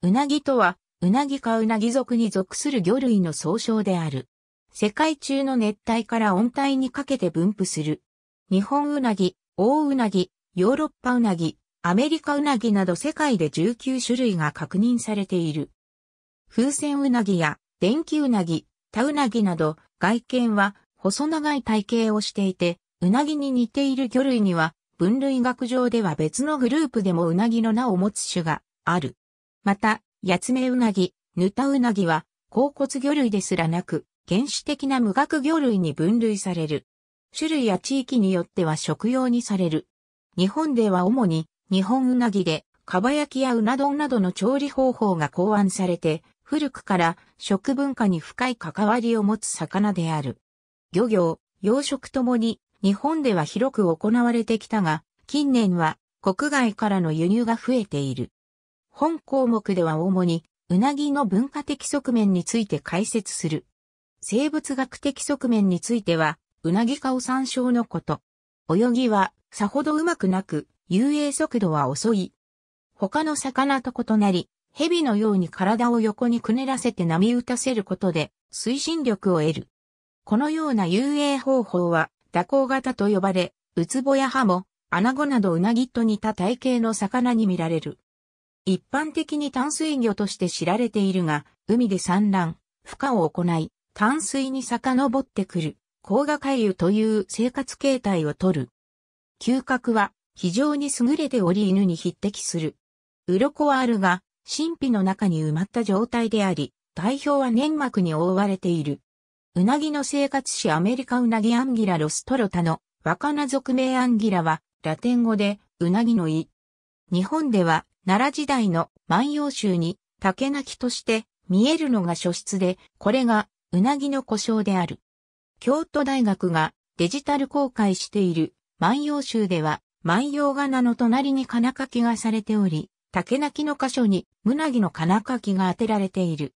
うなぎとは、うなぎかうなぎ属に属する魚類の総称である。世界中の熱帯から温帯にかけて分布する。日本うなぎ、大うなぎ、ヨーロッパうなぎ、アメリカうなぎなど世界で19種類が確認されている。風船うなぎや電気うなぎ、タウナギなど外見は細長い体型をしていて、うなぎに似ている魚類には分類学上では別のグループでもうなぎの名を持つ種がある。また、ヤツメウナギ、ヌタウナギは、甲骨魚類ですらなく、原始的な無学魚類に分類される。種類や地域によっては食用にされる。日本では主に、日本ウナギで、かば焼きやうな丼などの調理方法が考案されて、古くから食文化に深い関わりを持つ魚である。漁業、養殖ともに日本では広く行われてきたが、近年は国外からの輸入が増えている。本項目では主に、うなぎの文化的側面について解説する。生物学的側面については、うなぎ顔を参照のこと。泳ぎは、さほどうまくなく、遊泳速度は遅い。他の魚と異なり、蛇のように体を横にくねらせて波打たせることで推進力を得る。このような遊泳方法は蛇行型と呼ばれ、ウツボやハモ、アナゴなどうなぎと似た体型の魚に見られる。一般的に淡水魚として知られているが、海で産卵、孵化を行い、淡水に遡ってくる、甲賀海流という生活形態をとる。嗅覚は非常に優れており犬に匹敵する。鱗はあるが、神秘の中に埋まった状態であり、代表は粘膜に覆われている。うなぎの生活史アメリカうなぎアンギラロストロタの若菜属名アンギラは、ラテン語で、うなぎの胃。日本では、奈良時代の万葉集に竹泣きとして見えるのが書室で、これがうなぎの故障である。京都大学がデジタル公開している万葉集では、万葉仮名の隣に金書きがされており、竹泣きの箇所に胸木の金書きが当てられている。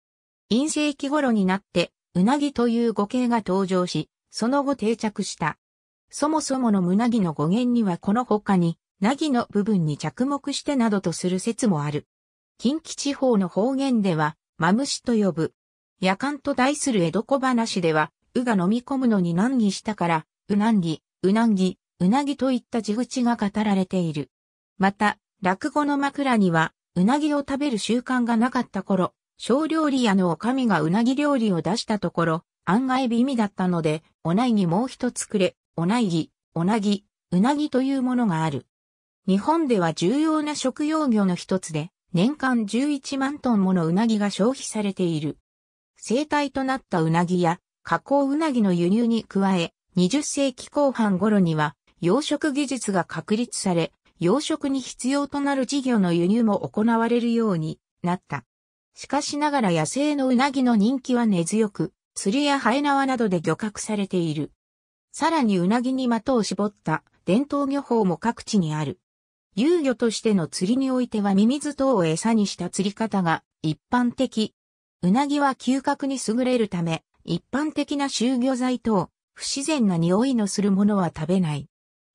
陰性期頃になって、うなぎという語形が登場し、その後定着した。そもそもの胸木の語源にはこの他に、なぎの部分に着目してなどとする説もある。近畿地方の方言では、まむしと呼ぶ。夜間と題する江戸小話では、うが飲み込むのに難儀したから、う難儀、う難儀、うなぎといった地口が語られている。また、落語の枕には、うなぎを食べる習慣がなかった頃、小料理屋のおかみがうなぎ料理を出したところ、案外美味だったので、おないぎもう一つくれ、おないぎ、おなぎ、うなぎというものがある。日本では重要な食用魚の一つで、年間11万トンものうなぎが消費されている。生態となったうなぎや、加工うなぎの輸入に加え、20世紀後半頃には、養殖技術が確立され、養殖に必要となる事業の輸入も行われるようになった。しかしながら野生のうなぎの人気は根強く、釣りやハエ縄などで漁獲されている。さらにうなぎに的を絞った伝統漁法も各地にある。遊魚としての釣りにおいてはミミズ等を餌にした釣り方が一般的。うなぎは嗅覚に優れるため、一般的な臭魚剤等、不自然な匂いのするものは食べない。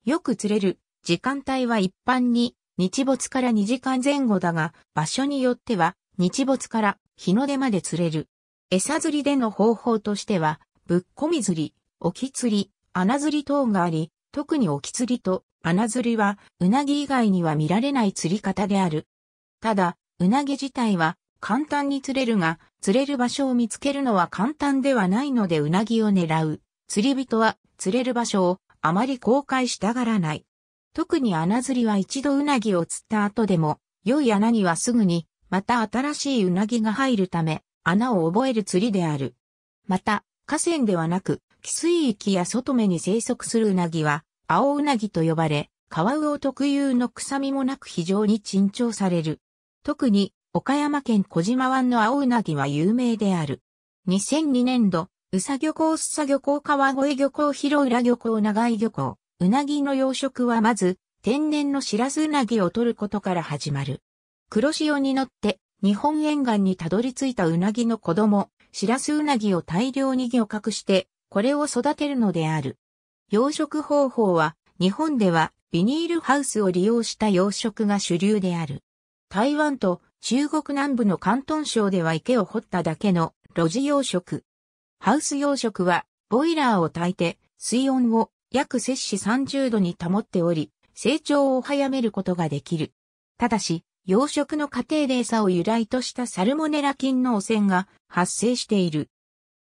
よく釣れる時間帯は一般に日没から2時間前後だが、場所によっては日没から日の出まで釣れる。餌釣りでの方法としては、ぶっこみ釣り、沖釣り、穴釣り等があり、特に沖釣りと穴釣りは、うなぎ以外には見られない釣り方である。ただ、うなぎ自体は簡単に釣れるが、釣れる場所を見つけるのは簡単ではないのでうなぎを狙う。釣り人は釣れる場所をあまり公開したがらない。特に穴釣りは一度うなぎを釣った後でも、良い穴にはすぐに、また新しいうなぎが入るため、穴を覚える釣りである。また、河川ではなく、汽水域や外目に生息するうなぎは、青うなぎと呼ばれ、カワウオ特有の臭みもなく非常に珍重される。特に、岡山県小島湾の青うなぎは有名である。2002年度、宇佐漁港、須佐漁港、川越漁港、広浦漁港、長井漁港、うなぎの養殖はまず、天然のシラスうなぎを取ることから始まる。黒潮に乗って、日本沿岸にたどり着いたうなぎの子供、シラスうなぎを大量に漁獲して、これを育てるのである。養殖方法は、日本ではビニールハウスを利用した養殖が主流である。台湾と中国南部の広東省では池を掘っただけの路地養殖。ハウス養殖は、ボイラーを焚いて、水温を約摂氏30度に保っており、成長を早めることができる。ただし、養殖の過程で餌を由来としたサルモネラ菌の汚染が発生している。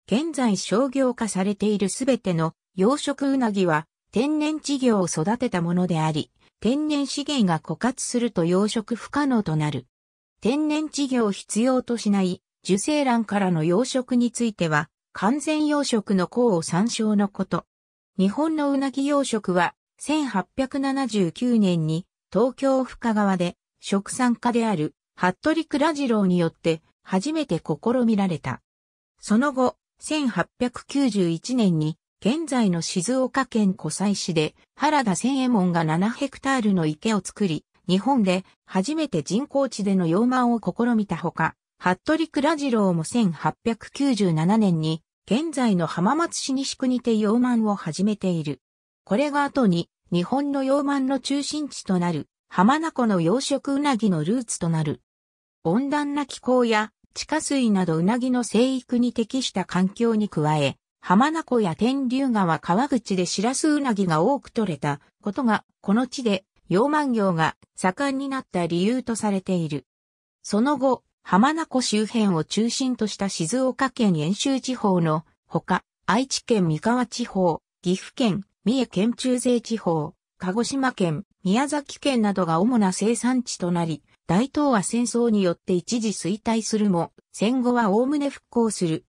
現在商業化されているすべての養殖うなぎは天然稚魚を育てたものであり、天然資源が枯渇すると養殖不可能となる。天然稚魚を必要としない受精卵からの養殖については、完全養殖の項を参照のこと。日本のうなぎ養殖は、1879年に東京深川で食産家である服部倉次郎によって初めて試みられた。その後、1891年に現在の静岡県湖西市で原田千右衛門が7ヘクタールの池を作り、日本で初めて人工地での溶満を試みたほか、服部倉次郎も1897年に現在の浜松市西区にて溶満を始めている。これが後に日本の溶満の中心地となる浜名湖の養殖うなぎのルーツとなる。温暖な気候や地下水などうなぎの生育に適した環境に加え、浜名湖や天竜川川口でシラスウナギが多く取れたことが、この地で溶満業が盛んになった理由とされている。その後、浜名湖周辺を中心とした静岡県遠州地方のほか、愛知県三河地方、岐阜県、三重県中西地方、鹿児島県、宮崎県などが主な生産地となり、大東亜戦争によって一時衰退するも、戦後はおおむね復興する。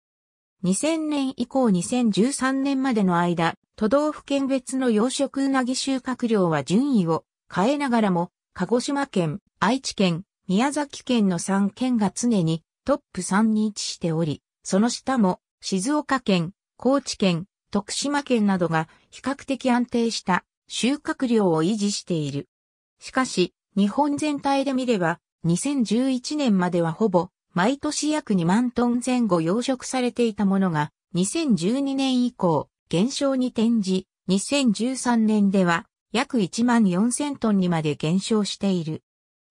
2000年以降2013年までの間、都道府県別の養殖うなぎ収穫量は順位を変えながらも、鹿児島県、愛知県、宮崎県の3県が常にトップ3に位置しており、その下も静岡県、高知県、徳島県などが比較的安定した収穫量を維持している。しかし、日本全体で見れば、2011年まではほぼ毎年約2万トン前後養殖されていたものが、2012年以降、減少に転じ、2013年では約1万4000トンにまで減少している。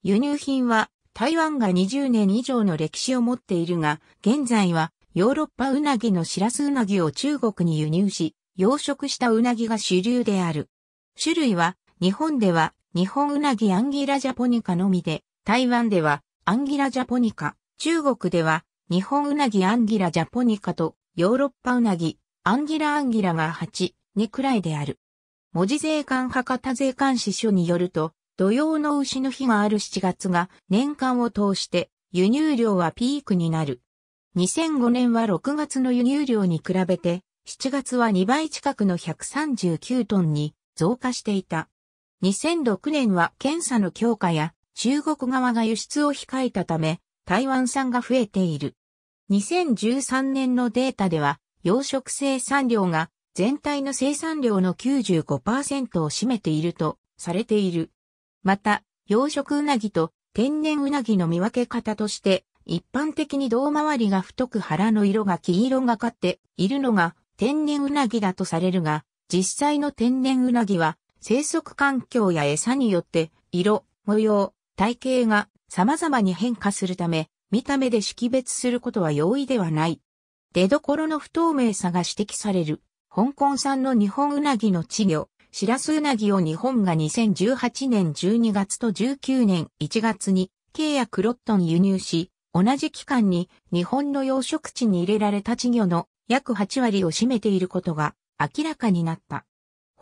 輸入品は台湾が20年以上の歴史を持っているが、現在はヨーロッパウナギのシラスウナギを中国に輸入し、養殖したウナギが主流である。種類は日本では日本ウナギアンギラジャポニカのみで、台湾ではアンギラジャポニカ、中国では、日本うなぎアンギラジャポニカとヨーロッパうなぎアンギラアンギラが8、2くらいである。文字税関博多税関支所によると、土曜の牛の日がある7月が年間を通して輸入量はピークになる。2005年は6月の輸入量に比べて、7月は2倍近くの139トンに増加していた。2006年は検査の強化や中国側が輸出を控えたため、台湾産が増えている。2013年のデータでは、養殖生産量が全体の生産量の95%を占めているとされている。また、養殖うなぎと天然うなぎの見分け方として、一般的に胴回りが太く腹の色が黄色がかっているのが天然うなぎだとされるが、実際の天然うなぎは生息環境や餌によって色、模様、体型が様々に変化するため、見た目で識別することは容易ではない。出所の不透明さが指摘される、香港産の日本うなぎの稚魚、シラスうなぎを日本が2018年12月と19年1月に、ケイやクロットン輸入し、同じ期間に日本の養殖地に入れられた稚魚の約8割を占めていることが明らかになった。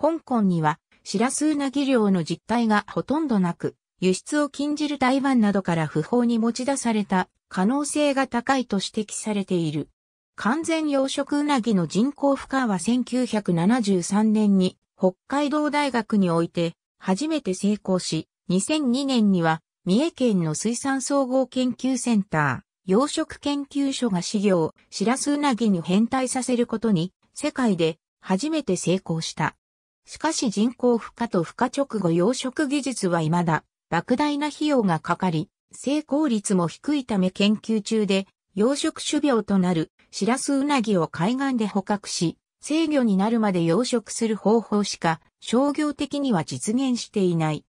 香港にはシラスうなぎ漁の実態がほとんどなく、輸出を禁じる台湾などから不法に持ち出された可能性が高いと指摘されている。完全養殖うなぎの人工孵化は1973年に北海道大学において初めて成功し、2002年には三重県の水産総合研究センター、養殖研究所が資料、シラスウナギに変態させることに、世界で初めて成功した。しかし人工孵化と孵化直後養殖技術は未だ莫大な費用がかかり、成功率も低いため研究中で養殖種苗となるシラスウナギを海岸で捕獲し、制御になるまで養殖する方法しか商業的には実現していない。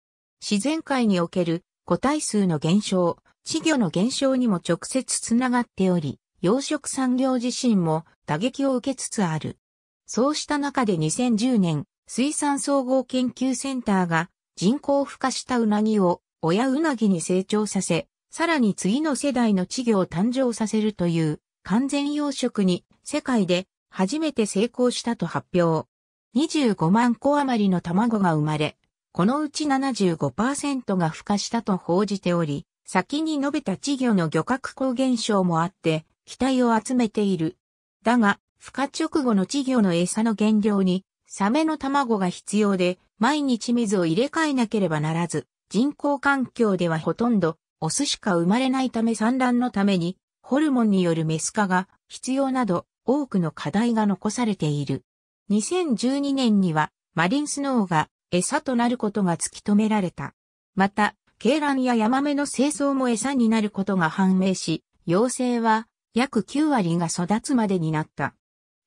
自然界における個体数の減少、稚魚の減少にも直接つながっており、養殖産業自身も打撃を受けつつある。そうした中で2010年、水産総合研究センターが人工孵化したウナギを親ウナギに成長させ、さらに次の世代の稚魚を誕生させるという完全養殖に世界で初めて成功したと発表。25万個余りの卵が生まれ、このうち75%が孵化したと報じており、先に述べた稚魚の漁獲高減少もあって、期待を集めている。だが、孵化直後の稚魚の餌の原料に、サメの卵が必要で、毎日水を入れ替えなければならず、人工環境ではほとんどオスしか生まれないため産卵のために、ホルモンによるメス化が必要など多くの課題が残されている。2012年にはマリンスノーが餌となることが突き止められた。また、鶏卵やヤマメの清掃も餌になることが判明し、妖精は約9割が育つまでになった。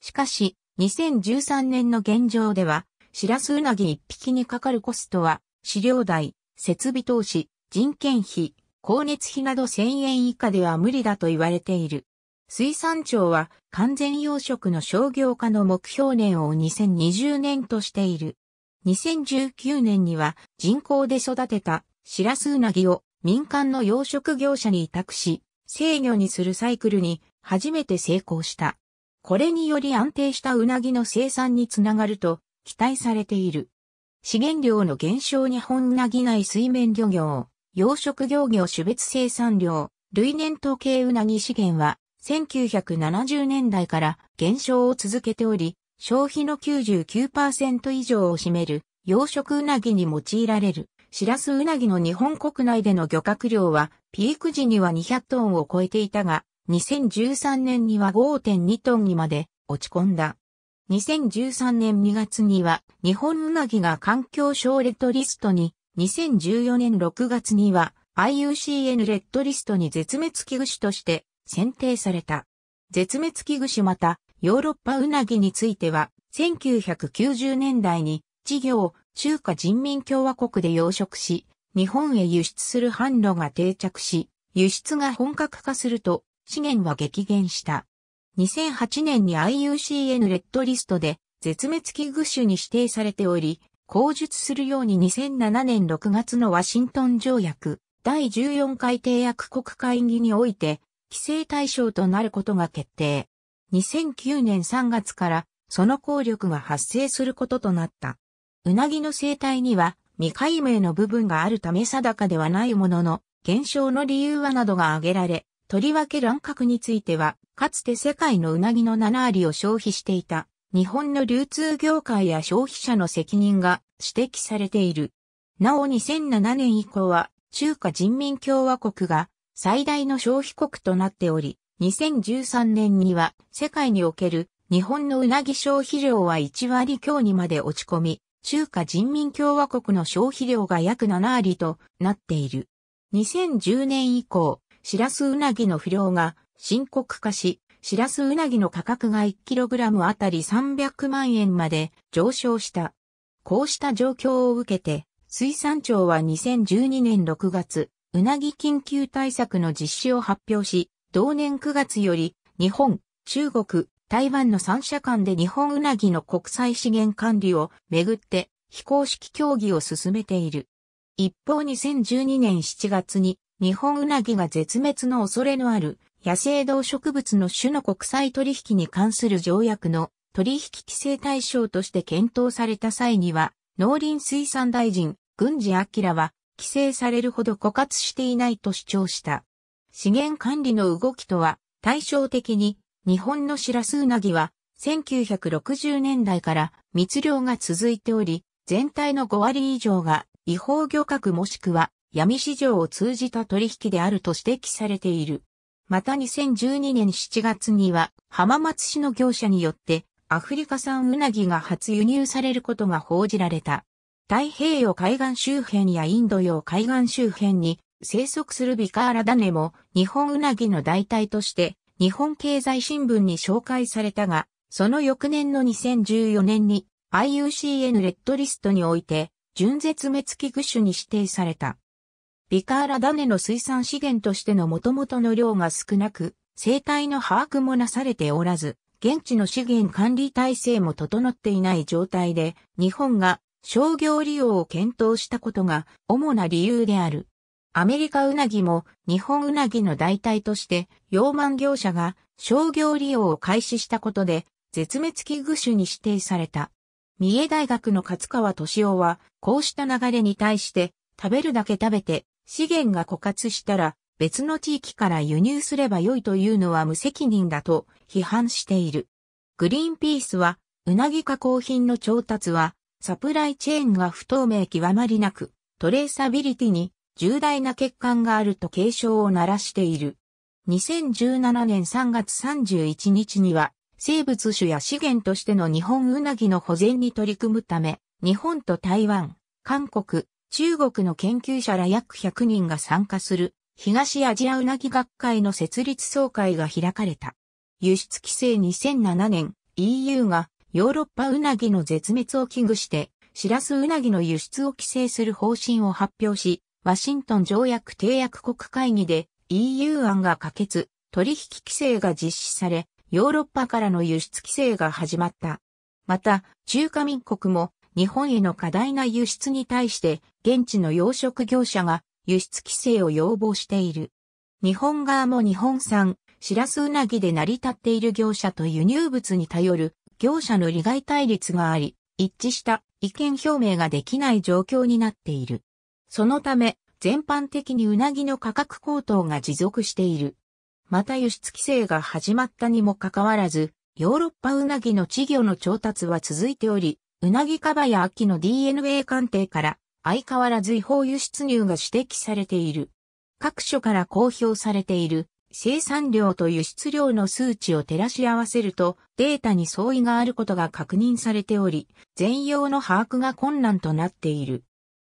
しかし、2013年の現状では、シラスウナギ1匹にかかるコストは、飼料代、設備投資、人件費、光熱費など1000円以下では無理だと言われている。水産庁は完全養殖の商業化の目標年を2020年としている。2019年には人工で育てたシラスウナギを民間の養殖業者に委託し、制御にするサイクルに初めて成功した。これにより安定したウナギの生産につながると期待されている。資源量の減少に本なぎない水面漁業、養殖漁業種別生産量、類年統計うなぎ資源は、1970年代から減少を続けており、消費の99%以上を占める養殖うなぎに用いられる。シラスうなぎの日本国内での漁獲量は、ピーク時には200トンを超えていたが、2013年には5.2トンにまで落ち込んだ。2013年2月には日本うなぎが環境省レッドリストに、2014年6月には IUCN レッドリストに絶滅危惧種として選定された。絶滅危惧種またヨーロッパうなぎについては1990年代に事業中華人民共和国で養殖し日本へ輸出する販路が定着し輸出が本格化すると資源は激減した。2008年に IUCN レッドリストで絶滅危惧種に指定されており、口述するように2007年6月のワシントン条約第14回締約国会議において規制対象となることが決定。2009年3月からその効力が発生することとなった。うなぎの生態には未解明の部分があるため定かではないものの、減少の理由はなどが挙げられ、とりわけ乱獲については、かつて世界のうなぎの7割を消費していた、日本の流通業界や消費者の責任が指摘されている。なお2007年以降は、中華人民共和国が最大の消費国となっており、2013年には世界における日本のうなぎ消費量は1割強にまで落ち込み、中華人民共和国の消費量が約7割となっている。2010年以降、シラスウナギの不良が深刻化し、シラスウナギの価格が 1kg あたり300万円まで上昇した。こうした状況を受けて、水産庁は2012年6月、うなぎ緊急対策の実施を発表し、同年9月より、日本、中国、台湾の3社間で日本うなぎの国際資源管理をめぐって非公式協議を進めている。一方2012年7月に日本ウナギが絶滅の恐れのある野生動植物の種の国際取引に関する条約の取引規制対象として検討された際には、農林水産大臣、郡司明は、規制されるほど枯渇していないと主張した。資源管理の動きとは、対照的に、日本のシラスウナギは、1960年代から密漁が続いており、全体の5割以上が違法漁獲もしくは闇市場を通じた取引であると指摘されている。また2012年7月には浜松市の業者によってアフリカ産ウナギが初輸入されることが報じられた。太平洋海岸周辺やインド洋海岸周辺に生息するビカーラダネも日本ウナギの代替として日本経済新聞に紹介されたが、その翌年の2014年に IUCN レッドリストにおいて、純絶滅危惧種に指定された。ビカーラ種の水産資源としての元々の量が少なく、生態の把握もなされておらず、現地の資源管理体制も整っていない状態で、日本が商業利用を検討したことが主な理由である。アメリカウナギも日本ウナギの代替として養鰻業者が商業利用を開始したことで絶滅危惧種に指定された。三重大学の勝川敏夫はこうした流れに対して食べるだけ食べて資源が枯渇したら別の地域から輸入すれば良いというのは無責任だと批判している。グリーンピースは、うなぎ加工品の調達は、サプライチェーンが不透明極まりなく、トレーサビリティに重大な欠陥があると警鐘を鳴らしている。2017年3月31日には、生物種や資源としての日本うなぎの保全に取り組むため、日本と台湾、韓国、中国の研究者ら約100人が参加する東アジアうなぎ学会の設立総会が開かれた。輸出規制2007年 EU がヨーロッパうなぎの絶滅を危惧してシラスウナギの輸出を規制する方針を発表し、ワシントン条約締約国会議で EU 案が可決、取引規制が実施され、ヨーロッパからの輸出規制が始まった。また、中華民国も日本への過大な輸出に対して現地の養殖業者が輸出規制を要望している。日本側も日本産、シラスウナギで成り立っている業者と輸入物に頼る業者の利害対立があり、一致した意見表明ができない状況になっている。そのため、全般的にうなぎの価格高騰が持続している。また輸出規制が始まったにもかかわらず、ヨーロッパうなぎの稚魚の調達は続いており、うなぎかばや秋の DNA 鑑定から相変わらず違法輸出入が指摘されている。各所から公表されている生産量と輸出量の数値を照らし合わせるとデータに相違があることが確認されており、全容の把握が困難となっている。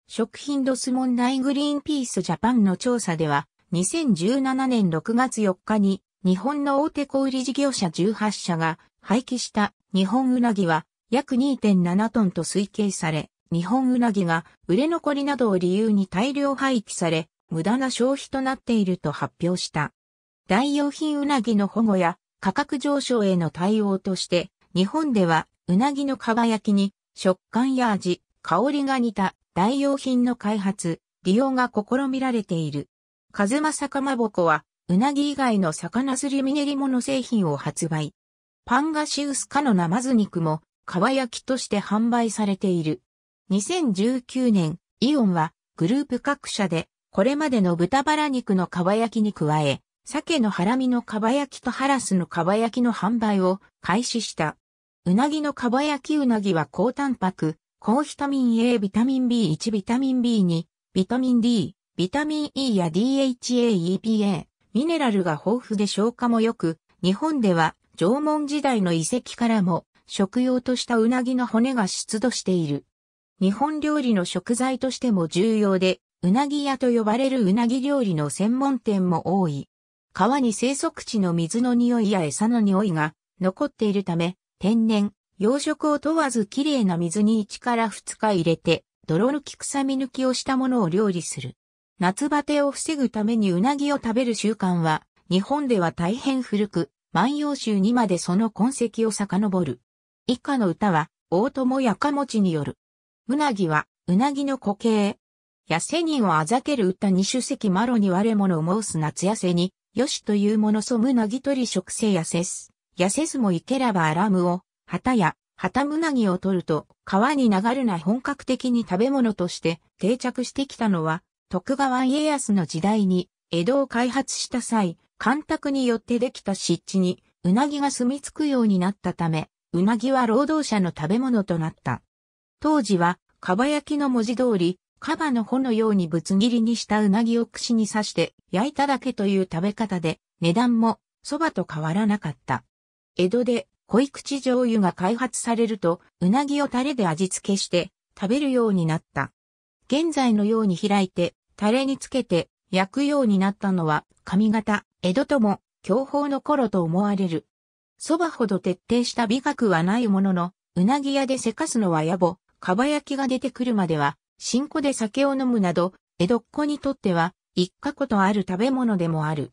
食品ロス問題グリーンピースジャパンの調査では、2017年6月4日に日本の大手小売事業者18社が廃棄した日本うなぎは約2.7トンと推計され、日本うなぎが売れ残りなどを理由に大量廃棄され、無駄な消費となっていると発表した。代用品うなぎの保護や価格上昇への対応として、日本ではうなぎのかば焼きに食感や味、香りが似た代用品の開発、利用が試みられている。風間カまぼこは、うなぎ以外の魚すりネリりの製品を発売。パンガシウス科のナマズ肉も皮焼きとして販売されている。2019年、イオンはグループ各社でこれまでの豚バラ肉の皮焼きに加え、鮭のハラミの皮焼きとハラスの皮焼きの販売を開始した。うなぎのかば焼きうなぎは高タンパク、高ヒタミン A、ビタミン B1、ビタミン B2、ビタミン D、ビタミン E や DHA、EPA、ミネラルが豊富で消化も良く、日本では縄文時代の遺跡からも食用としたうなぎの骨が出土している。日本料理の食材としても重要で、うなぎ屋と呼ばれるうなぎ料理の専門店も多い。川に生息地の水の匂いや餌の匂いが残っているため、天然、養殖を問わず綺麗な水に1から2日入れて、泥抜き臭み抜きをしたものを料理する。夏バテを防ぐためにうなぎを食べる習慣は、日本では大変古く、万葉集にまでその痕跡を遡る。以下の歌は、大友やかもちによる。うなぎは、うなぎの固形。痩せ人をあざける歌に主席マロに我者を申す夏痩せに、よしというものそむなぎ取り食性痩せす。痩せすもいけらばあらむを、旗や、旗むなぎを取ると、川に流るな本格的に食べ物として定着してきたのは、徳川家康の時代に、江戸を開発した際、干拓によってできた湿地に、うなぎが住み着くようになったため、うなぎは労働者の食べ物となった。当時は、かば焼きの文字通り、カバの穂のようにぶつ切りにしたうなぎを串に刺して焼いただけという食べ方で、値段も蕎麦と変わらなかった。江戸で濃口醤油が開発されると、うなぎをタレで味付けして食べるようになった。現在のように開いて、タレにつけて焼くようになったのは、上方、江戸とも、享保の頃と思われる。蕎麦ほど徹底した美学はないものの、うなぎ屋でせかすのは野暮、かば焼きが出てくるまでは、新子で酒を飲むなど、江戸っ子にとっては、一過ことある食べ物でもある。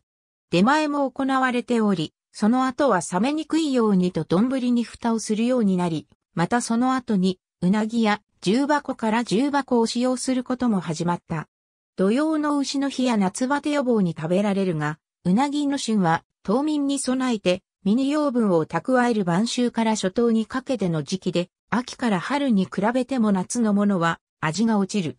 出前も行われており、その後は冷めにくいようにと丼に蓋をするようになり、またその後に、うなぎや重箱から重箱を使用することも始まった。土用の牛の日や夏バテ予防に食べられるが、うなぎの旬は冬眠に備えてミニ養分を蓄える晩秋から初冬にかけての時期で、秋から春に比べても夏のものは味が落ちる。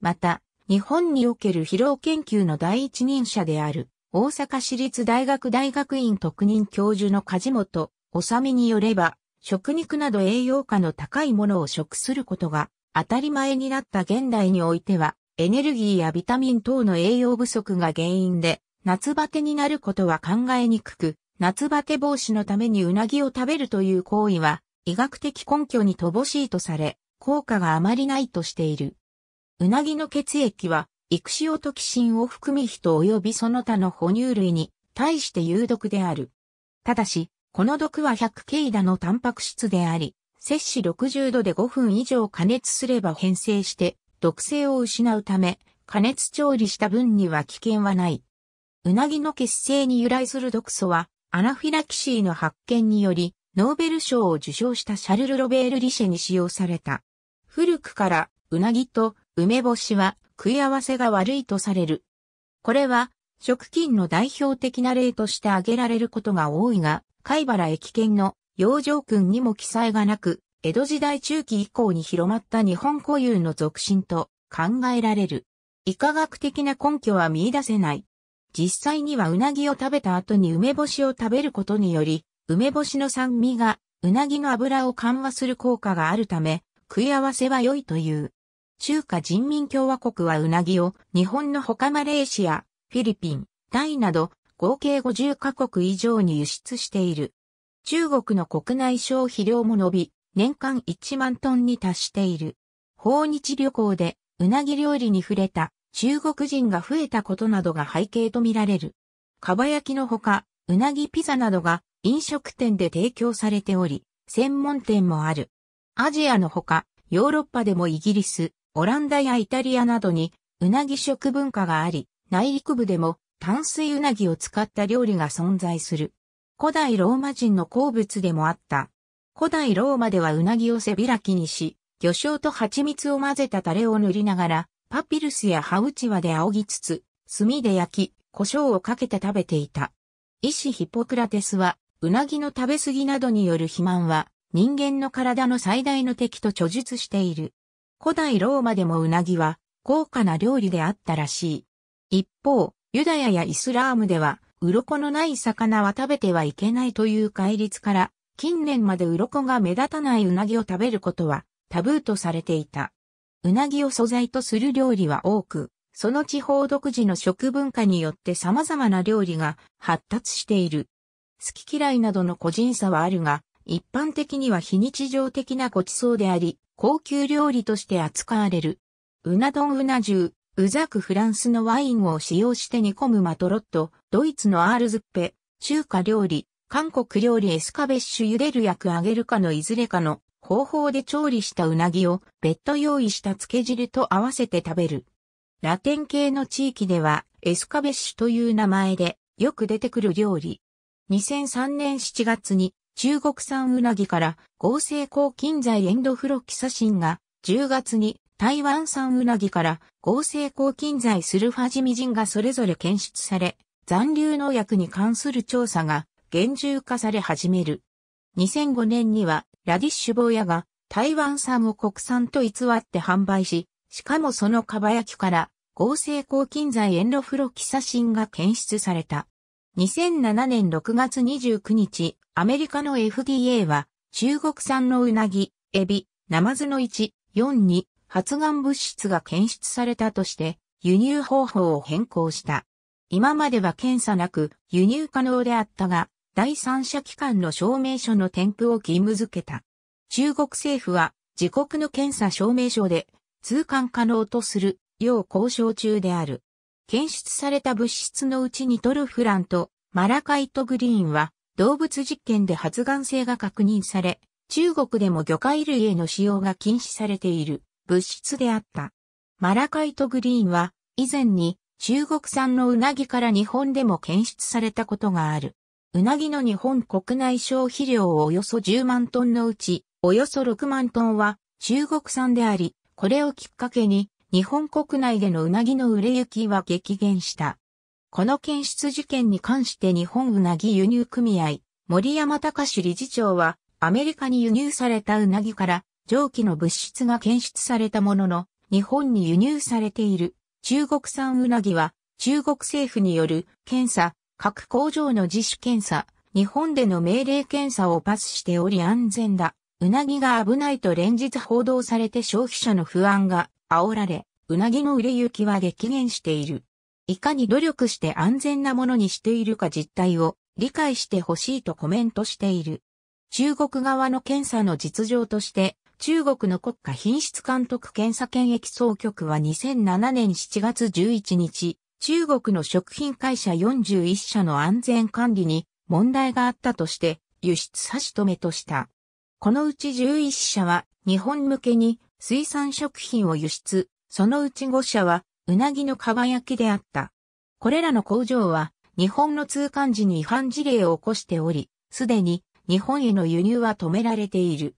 また、日本における疲労研究の第一人者である、大阪市立大学大学院特任教授の梶本治によれば、食肉など栄養価の高いものを食することが当たり前になった現代においては、エネルギーやビタミン等の栄養不足が原因で、夏バテになることは考えにくく、夏バテ防止のためにうなぎを食べるという行為は、医学的根拠に乏しいとされ、効果があまりないとしている。うなぎの血液は、イクシオトキシンを含み人及びその他の哺乳類に対して有毒である。ただし、この毒は100ケイダのタンパク質であり、摂氏60度で5分以上加熱すれば変性して毒性を失うため、加熱調理した分には危険はない。うなぎの血清に由来する毒素はアナフィラキシーの発見により、ノーベル賞を受賞したシャルル・ロベール・リシェに使用された。古くから、うなぎと梅干しは食い合わせが悪いとされる。これは、食菌の代表的な例として挙げられることが多いが、貝原駅圏の養生君にも記載がなく、江戸時代中期以降に広まった日本固有の俗信と考えられる。医科学的な根拠は見出せない。実際にはうなぎを食べた後に梅干しを食べることにより、梅干しの酸味がうなぎの油を緩和する効果があるため、食い合わせは良いという。中華人民共和国はうなぎを日本の他マレーシア、フィリピン、タイなど合計50カ国以上に輸出している。中国の国内消費量も伸び、年間1万トンに達している。訪日旅行でうなぎ料理に触れた中国人が増えたことなどが背景とみられる。かば焼きのほか、うなぎピザなどが飲食店で提供されており、専門店もある。アジアのほか、ヨーロッパでもイギリス、オランダやイタリアなどにうなぎ食文化があり、内陸部でも淡水うなぎを使った料理が存在する。古代ローマ人の好物でもあった。古代ローマではうなぎを背開きにし、魚醤と蜂蜜を混ぜたタレを塗りながら、パピルスやハウチワで仰ぎつつ、炭で焼き、胡椒をかけて食べていた。医師ヒポクラテスは、うなぎの食べ過ぎなどによる肥満は、人間の体の最大の敵と著述している。古代ローマでもうなぎは、高価な料理であったらしい。一方、ユダヤやイスラームでは、鱗のない魚は食べてはいけないという戒律から、近年まで鱗が目立たないうなぎを食べることは、タブーとされていた。うなぎを素材とする料理は多く、その地方独自の食文化によって様々な料理が発達している。好き嫌いなどの個人差はあるが、一般的には非日常的なごちそうであり、高級料理として扱われる。うな丼うな重、うざくフランスのワインを使用して煮込むマトロット、ドイツのアールズッペ、中華料理、韓国料理エスカベッシュ茹でる焼く揚げるかのいずれかの方法で調理したうなぎを別途用意した漬け汁と合わせて食べる。ラテン系の地域ではエスカベッシュという名前でよく出てくる料理。2003年7月に中国産うなぎから合成抗菌剤エンドフロキサシンが10月に台湾産うなぎから合成抗菌剤スルファジミジンがそれぞれ検出され、残留農薬に関する調査が厳重化され始める。2005年にはラディッシュ坊やが台湾産を国産と偽って販売し、しかもそのかば焼きから合成抗菌剤エンロフロキサシンが検出された。2007年6月29日、アメリカの FDA は中国産のうなぎ、エビ、ナマズの1、4に発がん物質が検出されたとして輸入方法を変更した。今までは検査なく輸入可能であったが、第三者機関の証明書の添付を義務付けた。中国政府は自国の検査証明書で通関可能とする要交渉中である。検出された物質のうちにトルフランとマラカイトグリーンは動物実験で発がん性が確認され、中国でも魚介類への使用が禁止されている物質であった。マラカイトグリーンは以前に中国産のうなぎから日本でも検出されたことがある。うなぎの日本国内消費量をおよそ10万トンのうち、およそ6万トンは中国産であり、これをきっかけに日本国内でのうなぎの売れ行きは激減した。この検出事件に関して日本うなぎ輸入組合、森山隆理事長は、アメリカに輸入されたうなぎから蒸気の物質が検出されたものの、日本に輸入されている中国産うなぎは中国政府による検査、各工場の自主検査、日本での命令検査をパスしており安全だ。うなぎが危ないと連日報道されて消費者の不安が煽られ、うなぎの売れ行きは激減している。いかに努力して安全なものにしているか実態を理解してほしいとコメントしている。中国側の検査の実情として、中国の国家品質監督検査検疫総局は2007年7月11日、中国の食品会社41社の安全管理に問題があったとして輸出差し止めとした。このうち11社は日本向けに水産食品を輸出、そのうち5社はうなぎの輝焼きであった。これらの工場は日本の通関時に違反事例を起こしており、すでに日本への輸入は止められている。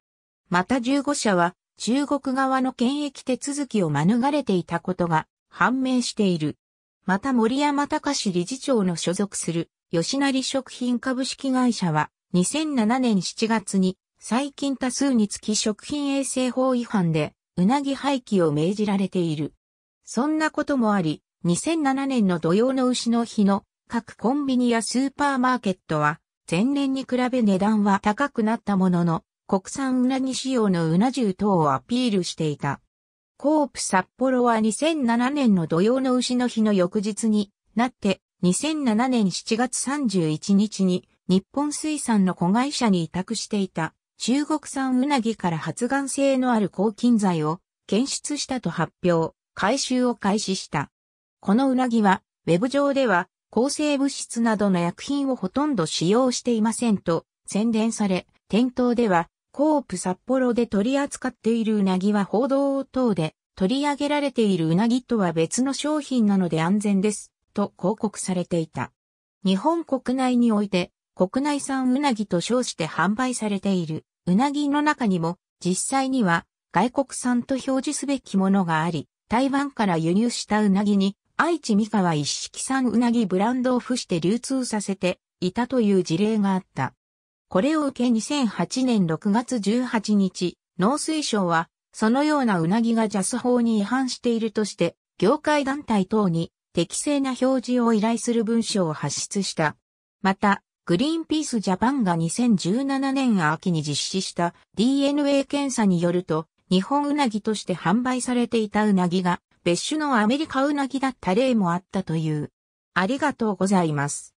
また15社は中国側の検疫手続きを免れていたことが判明している。また森山隆理事長の所属する吉成食品株式会社は2007年7月に最近多数につき食品衛生法違反でうなぎ廃棄を命じられている。そんなこともあり、2007年の土曜の牛の日の各コンビニやスーパーマーケットは前年に比べ値段は高くなったものの国産うなぎ仕様のうな重等をアピールしていた。コープ札幌は2007年の土曜の牛の日の翌日になって2007年7月31日に日本水産の子会社に委託していた中国産うなぎから発がん性のある抗菌剤を検出したと発表、回収を開始した。このうなぎはウェブ上では抗生物質などの薬品をほとんど使用していませんと宣伝され、店頭ではコープ札幌で取り扱っているうなぎは報道等で取り上げられているうなぎとは別の商品なので安全です、と広告されていた。日本国内において国内産うなぎと称して販売されているうなぎの中にも実際には外国産と表示すべきものがあり、台湾から輸入したうなぎに愛知三河一式産うなぎブランドを付して流通させていたという事例があった。これを受け2008年6月18日、農水省は、そのようなうなぎがジャス法に違反しているとして、業界団体等に適正な表示を依頼する文書を発出した。また、グリーンピースジャパンが2017年秋に実施した DNA 検査によると、日本うなぎとして販売されていたうなぎが別種のアメリカうなぎだった例もあったという。ありがとうございます。